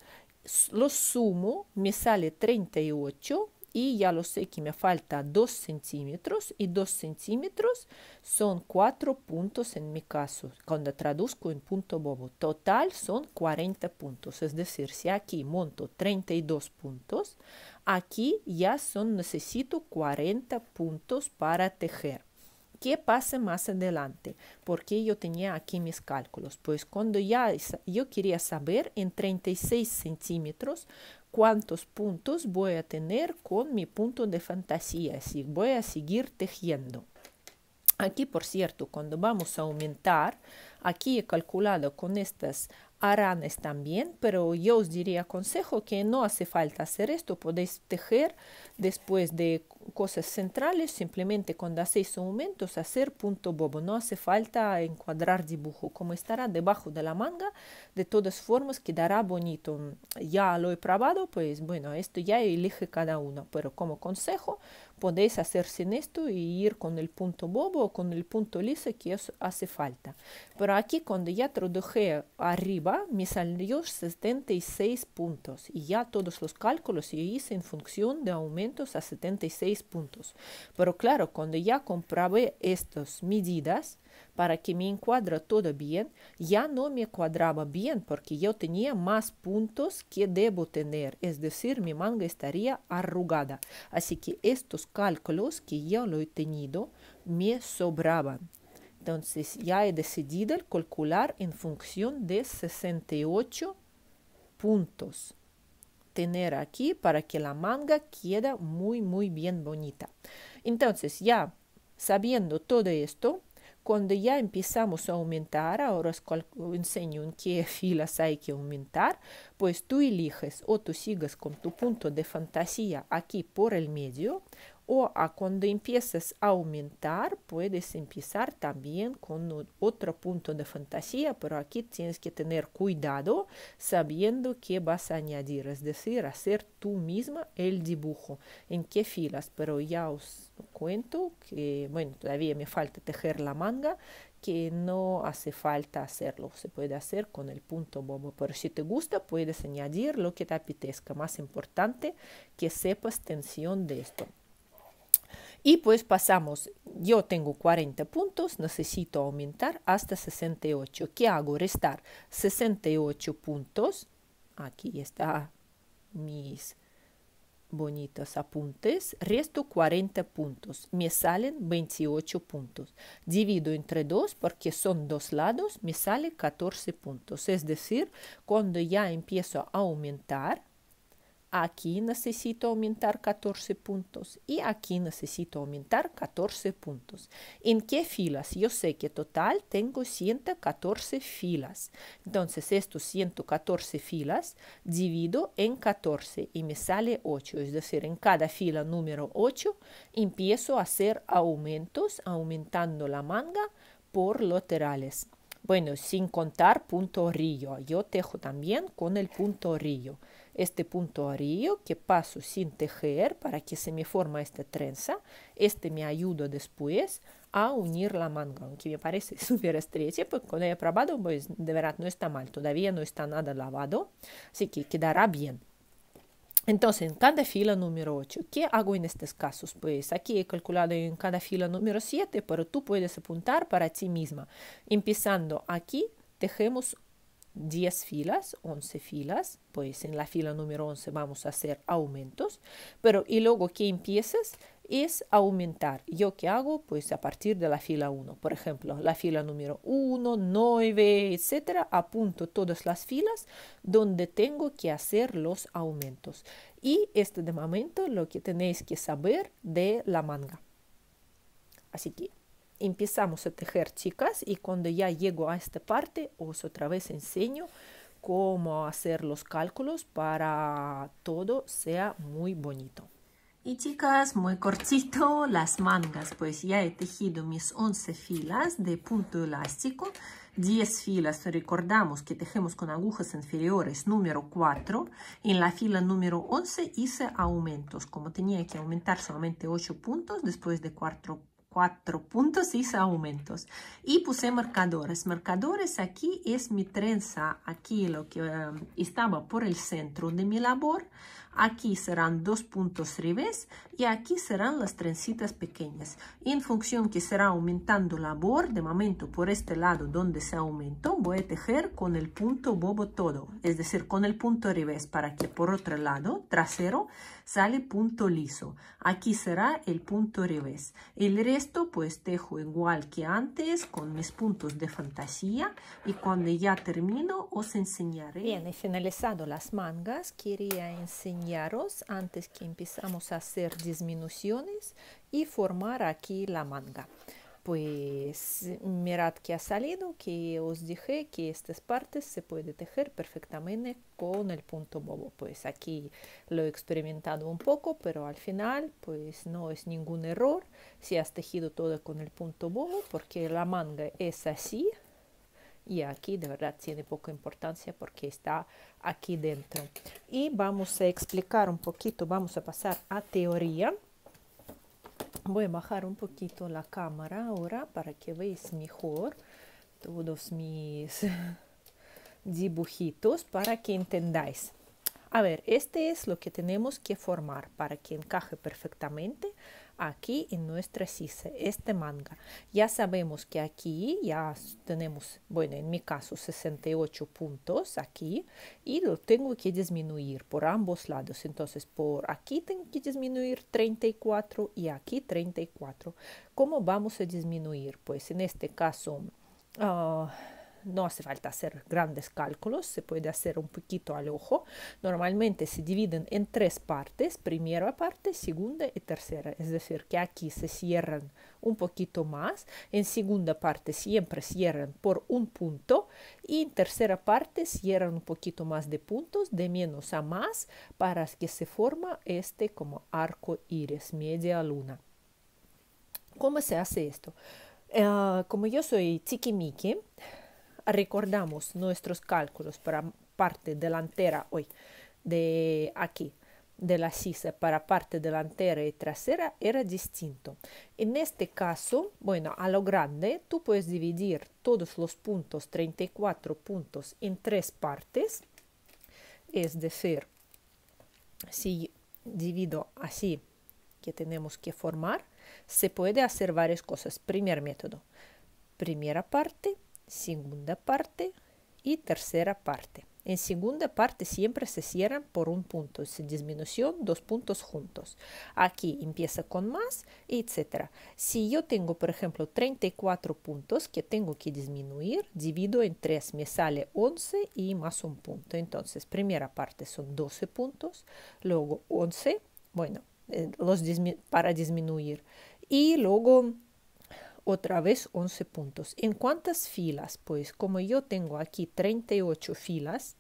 Lo sumo, me sale 38 y ya lo sé que me falta 2 centímetros y 2 centímetros son 4 puntos en mi caso cuando traduzco en punto bobo total son 40 puntos es decir si aquí monto 32 puntos aquí ya son necesito 40 puntos para tejer ¿Qué pasa más adelante? Porque yo tenía aquí mis cálculos. Pues cuando ya yo quería saber en 36 centímetros cuántos puntos voy a tener con mi punto de fantasía, si voy a seguir tejiendo. Aquí, por cierto, cuando vamos a aumentar, aquí he calculado con estas aranes también, pero yo os diría consejo que no hace falta hacer esto, podéis tejer después de cosas centrales, simplemente cuando hacéis aumentos, hacer punto bobo. No hace falta encuadrar dibujo. Como estará debajo de la manga, de todas formas quedará bonito. Ya lo he probado, pues bueno, esto ya elige cada uno. Pero como consejo, podéis hacer sin esto y ir con el punto bobo o con el punto liso que os hace falta. Pero aquí cuando ya traduje arriba me salió 76 puntos y ya todos los cálculos yo hice en función de aumentos a 76 puntos. Pero claro, cuando ya comprobé estas medidas, para que me encuadre todo bien, ya no me cuadraba bien porque yo tenía más puntos que debo tener, es decir, mi manga estaría arrugada. Así que estos cálculos que yo lo he tenido me sobraban. Entonces ya he decidido calcular en función de 68 puntos tener aquí para que la manga quede muy muy bien bonita. Entonces ya sabiendo todo esto, cuando ya empezamos a aumentar, ahora os enseño en qué filas hay que aumentar, pues tú eliges o tú sigues con tu punto de fantasía aquí por el medio o a cuando empieces a aumentar puedes empezar también con otro punto de fantasía, pero aquí tienes que tener cuidado sabiendo qué vas a añadir, es decir, hacer tú misma el dibujo, en qué filas, pero ya os cuento que, bueno, todavía me falta tejer la manga, que no hace falta hacerlo, se puede hacer con el punto bobo, pero si te gusta puedes añadir lo que te apetezca, más importante que sepas tensión de esto. Y pues pasamos, yo tengo 40 puntos, necesito aumentar hasta 68. ¿Qué hago? Restar 68 puntos. Aquí está mis bonitos apuntes. Resto 40 puntos. Me salen 28 puntos. Divido entre dos porque son dos lados. Me sale 14 puntos. Es decir, cuando ya empiezo a aumentar, aquí necesito aumentar 14 puntos y aquí necesito aumentar 14 puntos. ¿En qué filas? Yo sé que total tengo 114 filas. Entonces estos 114 filas divido en 14 y me sale 8. Es decir, en cada fila número 8 empiezo a hacer aumentos aumentando la manga por laterales. Bueno, sin contar punto río. Yo tejo también con el punto río. Este punto río que paso sin tejer para que se me forme esta trenza. Este me ayuda después a unir la manga, aunque me parece súper estrecha, Porque cuando he probado, pues de verdad no está mal, todavía no está nada lavado, así que quedará bien. Entonces, en cada fila número 8, ¿qué hago en estos casos? Pues aquí he calculado en cada fila número 7, pero tú puedes apuntar para ti misma. Empezando aquí, tejemos 10 filas, 11 filas, pues en la fila número 11 vamos a hacer aumentos, pero y luego que empiezas? es aumentar. ¿Yo qué hago? Pues a partir de la fila 1. Por ejemplo, la fila número 1, 9, etcétera, apunto todas las filas donde tengo que hacer los aumentos. Y este de momento lo que tenéis que saber de la manga. Así que empezamos a tejer, chicas, y cuando ya llego a esta parte, os otra vez enseño cómo hacer los cálculos para todo sea muy bonito. Y chicas, muy cortito las mangas, pues ya he tejido mis 11 filas de punto elástico, 10 filas, recordamos que tejemos con agujas inferiores número 4, en la fila número 11 hice aumentos, como tenía que aumentar solamente 8 puntos después de 4 puntos hice aumentos y puse marcadores marcadores aquí es mi trenza aquí lo que eh, estaba por el centro de mi labor Aquí serán dos puntos revés y aquí serán las trencitas pequeñas. En función que será aumentando labor, de momento por este lado donde se aumentó, voy a tejer con el punto bobo todo, es decir, con el punto revés para que por otro lado trasero sale punto liso. Aquí será el punto revés. El resto pues tejo igual que antes con mis puntos de fantasía y cuando ya termino os enseñaré. Bien, he finalizado las mangas, quería enseñar antes que empezamos a hacer disminuciones y formar aquí la manga pues mirad que ha salido, que os dije que estas partes se puede tejer perfectamente con el punto bobo. Pues aquí lo he experimentado un poco, pero al final pues no es ningún error si has tejido todo con el punto bobo, porque la manga es así, y aquí de verdad tiene poca importancia porque está aquí dentro. Y vamos a explicar un poquito, vamos a pasar a teoría. Voy a bajar un poquito la cámara ahora para que veáis mejor todos mis dibujitos para que entendáis. A ver, este es lo que tenemos que formar para que encaje perfectamente aquí en nuestra sisa, este manga. Ya sabemos que aquí ya tenemos, bueno, en mi caso 68 puntos aquí y lo tengo que disminuir por ambos lados. Entonces, por aquí tengo que disminuir 34 y aquí 34. ¿Cómo vamos a disminuir? Pues en este caso... Ah, no hace falta hacer grandes cálculos, se puede hacer un poquito al ojo. Normalmente se dividen en tres partes, primera parte, segunda y tercera, es decir, que aquí se cierran un poquito más, en segunda parte siempre cierran por un punto y en tercera parte cierran un poquito más de puntos, de menos a más, para que se forma este como arco iris, media luna. ¿Cómo se hace esto? Eh, como yo soy tiki-miki recordamos nuestros cálculos para parte delantera hoy, de aquí, de la sisa para parte delantera y trasera era distinto. En este caso, bueno, a lo grande, tú puedes dividir todos los puntos, 34 puntos, en tres partes. Es decir, si divido así, que tenemos que formar, se puede hacer varias cosas. Primer método, primera parte, segunda parte y tercera parte. En segunda parte siempre se cierran por un punto, es disminución, dos puntos juntos. Aquí empieza con más, etc. Si yo tengo, por ejemplo, 34 puntos que tengo que disminuir, divido en 3, me sale 11 y más un punto. Entonces, primera parte son 12 puntos, luego 11, bueno, eh, los para disminuir, y luego otra vez 11 puntos. ¿En cuántas filas? Pues como yo tengo aquí 38 filas,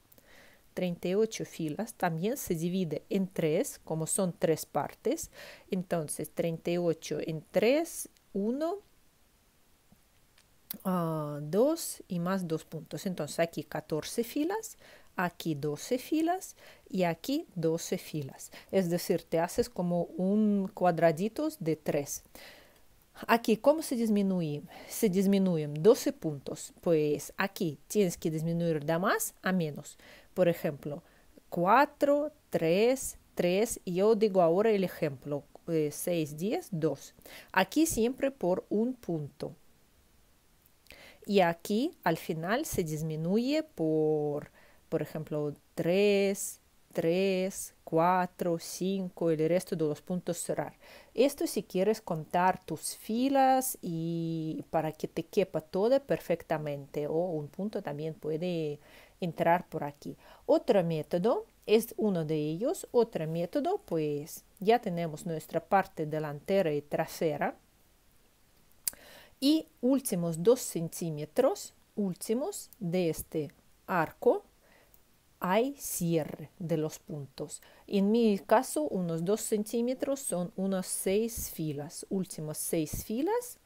38 filas también se divide en 3, como son tres partes. Entonces 38 en 3, 1, 2 y más 2 puntos. Entonces aquí 14 filas, aquí 12 filas y aquí 12 filas. Es decir, te haces como un cuadradito de 3. Aquí, ¿cómo se disminuye? Se disminuyen 12 puntos. Pues aquí tienes que disminuir de más a menos. Por ejemplo, 4, 3, 3. Yo digo ahora el ejemplo. 6, 10, 2. Aquí siempre por un punto. Y aquí al final se disminuye por, por ejemplo, 3, 3, 4, 5, el resto de los puntos cerrar. Esto si quieres contar tus filas y para que te quepa todo perfectamente o un punto también puede entrar por aquí. Otro método es uno de ellos. Otro método pues ya tenemos nuestra parte delantera y trasera. Y últimos dos centímetros, últimos de este arco hay cierre de los puntos. En mi caso, unos 2 centímetros son unas seis filas, últimas seis filas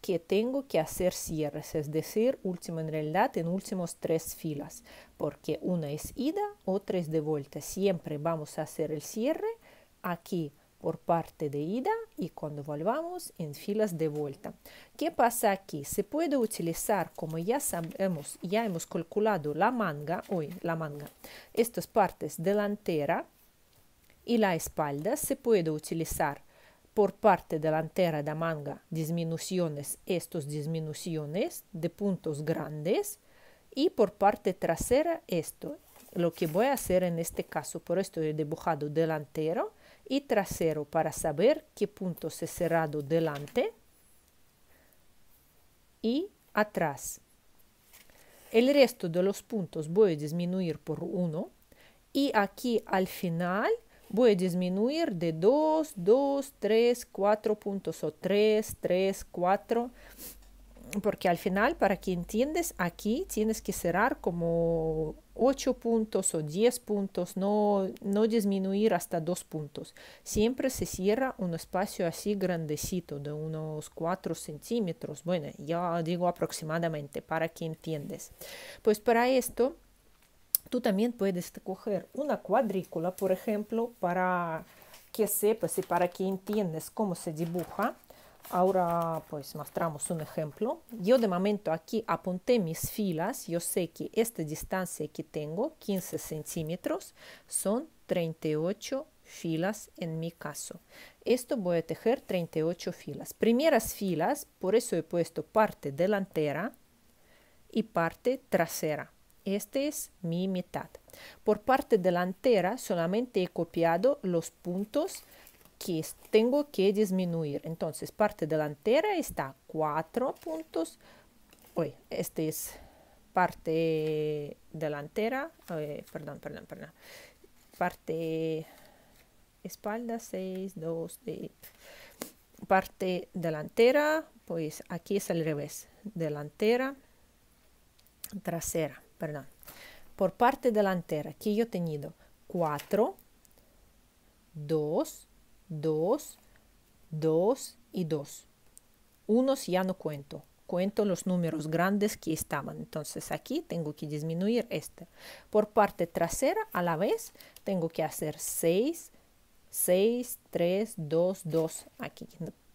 que tengo que hacer cierres, es decir, último en realidad en últimos tres filas, porque una es ida, otra es de vuelta. Siempre vamos a hacer el cierre aquí por parte de ida y cuando volvamos en filas de vuelta. ¿Qué pasa aquí? Se puede utilizar, como ya sabemos, ya hemos calculado la manga, hoy la manga, estas partes delantera y la espalda, se puede utilizar por parte delantera de manga disminuciones, estos disminuciones de puntos grandes y por parte trasera esto, lo que voy a hacer en este caso, por esto he dibujado delantero y trasero para saber qué punto se cerrado delante y atrás. El resto de los puntos voy a disminuir por 1 y aquí al final voy a disminuir de 2, 2, 3, 4 puntos o 3, 3, 4 porque al final, para que entiendes, aquí tienes que cerrar como 8 puntos o 10 puntos, no, no disminuir hasta 2 puntos. Siempre se cierra un espacio así grandecito, de unos 4 centímetros. Bueno, ya digo aproximadamente, para que entiendes. Pues para esto, tú también puedes coger una cuadrícula, por ejemplo, para que sepas y para que entiendas cómo se dibuja Ahora pues mostramos un ejemplo. Yo de momento aquí apunté mis filas. Yo sé que esta distancia que tengo, 15 centímetros, son 38 filas en mi caso. Esto voy a tejer 38 filas. Primeras filas, por eso he puesto parte delantera y parte trasera. Esta es mi mitad. Por parte delantera solamente he copiado los puntos que tengo que disminuir. Entonces, parte delantera está cuatro puntos. hoy este es parte delantera, eh, perdón, perdón, perdón. Parte espalda seis dos parte delantera, pues aquí es al revés, delantera, trasera, perdón. Por parte delantera, aquí yo he tenido 4, 2, 2, 2 y 2. Unos ya no cuento, cuento los números grandes que estaban. Entonces aquí tengo que disminuir este. Por parte trasera a la vez tengo que hacer 6, 6, 3, 2, 2. Aquí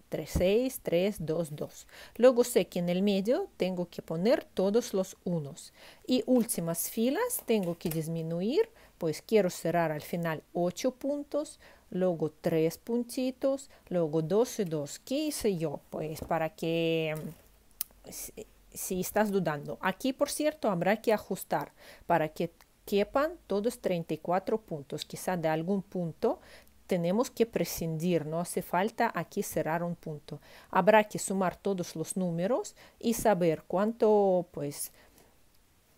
3, 6, 3, 2, 2. Luego sé que en el medio tengo que poner todos los unos. Y últimas filas tengo que disminuir pues quiero cerrar al final 8 puntos, luego 3 puntitos, luego 12. ¿Qué hice yo? Pues para que, mm, si, si estás dudando, aquí por cierto habrá que ajustar para que quepan todos 34 puntos, quizá de algún punto tenemos que prescindir, no hace falta aquí cerrar un punto. Habrá que sumar todos los números y saber cuánto, pues,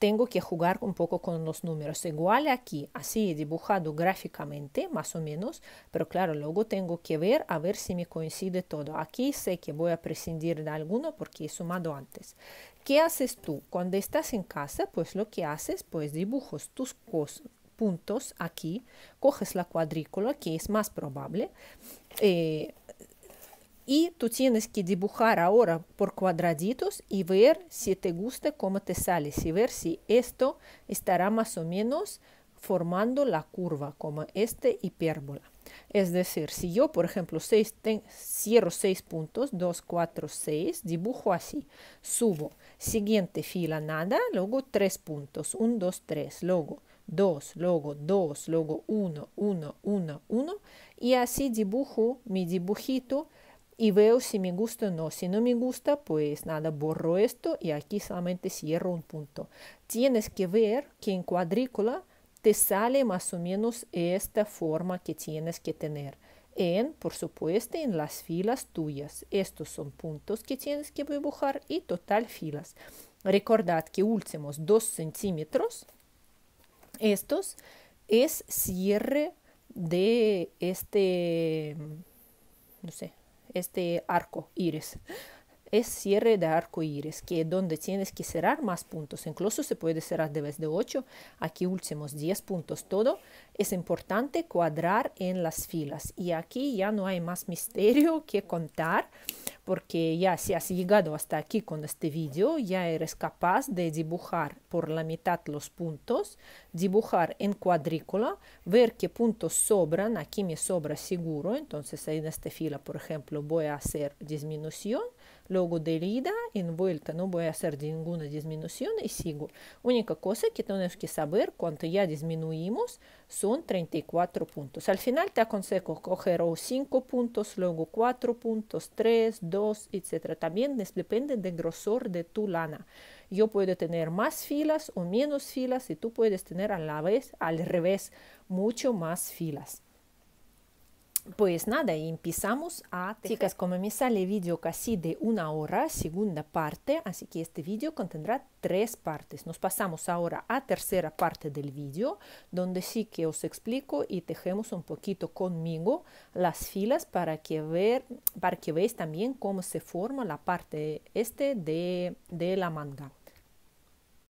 tengo que jugar un poco con los números. Igual aquí, así dibujado gráficamente, más o menos, pero claro, luego tengo que ver a ver si me coincide todo. Aquí sé que voy a prescindir de alguno porque he sumado antes. ¿Qué haces tú? Cuando estás en casa, pues lo que haces, pues dibujos tus puntos aquí, coges la cuadrícula, que es más probable, eh, y tú tienes que dibujar ahora por cuadraditos y ver si te gusta cómo te sale, y ver si esto estará más o menos formando la curva como este hipérbola. Es decir, si yo, por ejemplo, cierro seis puntos, 2, 4, 6, dibujo así, subo, siguiente fila nada, luego 3 puntos, 1, 2, 3, luego 2, luego 2, luego 1, 1, 1, 1, y así dibujo mi dibujito y veo si me gusta o no. Si no me gusta, pues nada, borro esto y aquí solamente cierro un punto. Tienes que ver que en cuadrícula te sale más o menos esta forma que tienes que tener. En, por supuesto, en las filas tuyas. Estos son puntos que tienes que dibujar y total filas. Recordad que últimos dos centímetros, estos es cierre de este, no sé, este arco iris. Es cierre de arco iris, que es donde tienes que cerrar más puntos. Incluso se puede cerrar de vez de 8, aquí últimos 10 puntos todo. Es importante cuadrar en las filas. Y aquí ya no hay más misterio que contar porque ya si has llegado hasta aquí con este vídeo, ya eres capaz de dibujar por la mitad los puntos, dibujar en cuadrícula, ver qué puntos sobran, aquí me sobra seguro, entonces en esta fila, por ejemplo, voy a hacer disminución Luego de ida en vuelta no voy a hacer ninguna disminución y sigo. Única cosa que tenemos que saber cuánto ya disminuimos son 34 puntos. Al final te aconsejo coger o 5 puntos, luego 4 puntos, 3, 2, etc. También depende del grosor de tu lana. Yo puedo tener más filas o menos filas y tú puedes tener a la vez, al revés, mucho más filas. Pues nada, empezamos a Chicas, como me sale vídeo casi de una hora, segunda parte, así que este vídeo contendrá tres partes. Nos pasamos ahora a tercera parte del vídeo, donde sí que os explico y tejemos un poquito conmigo las filas para que, ver, para que veáis también cómo se forma la parte este de la manga.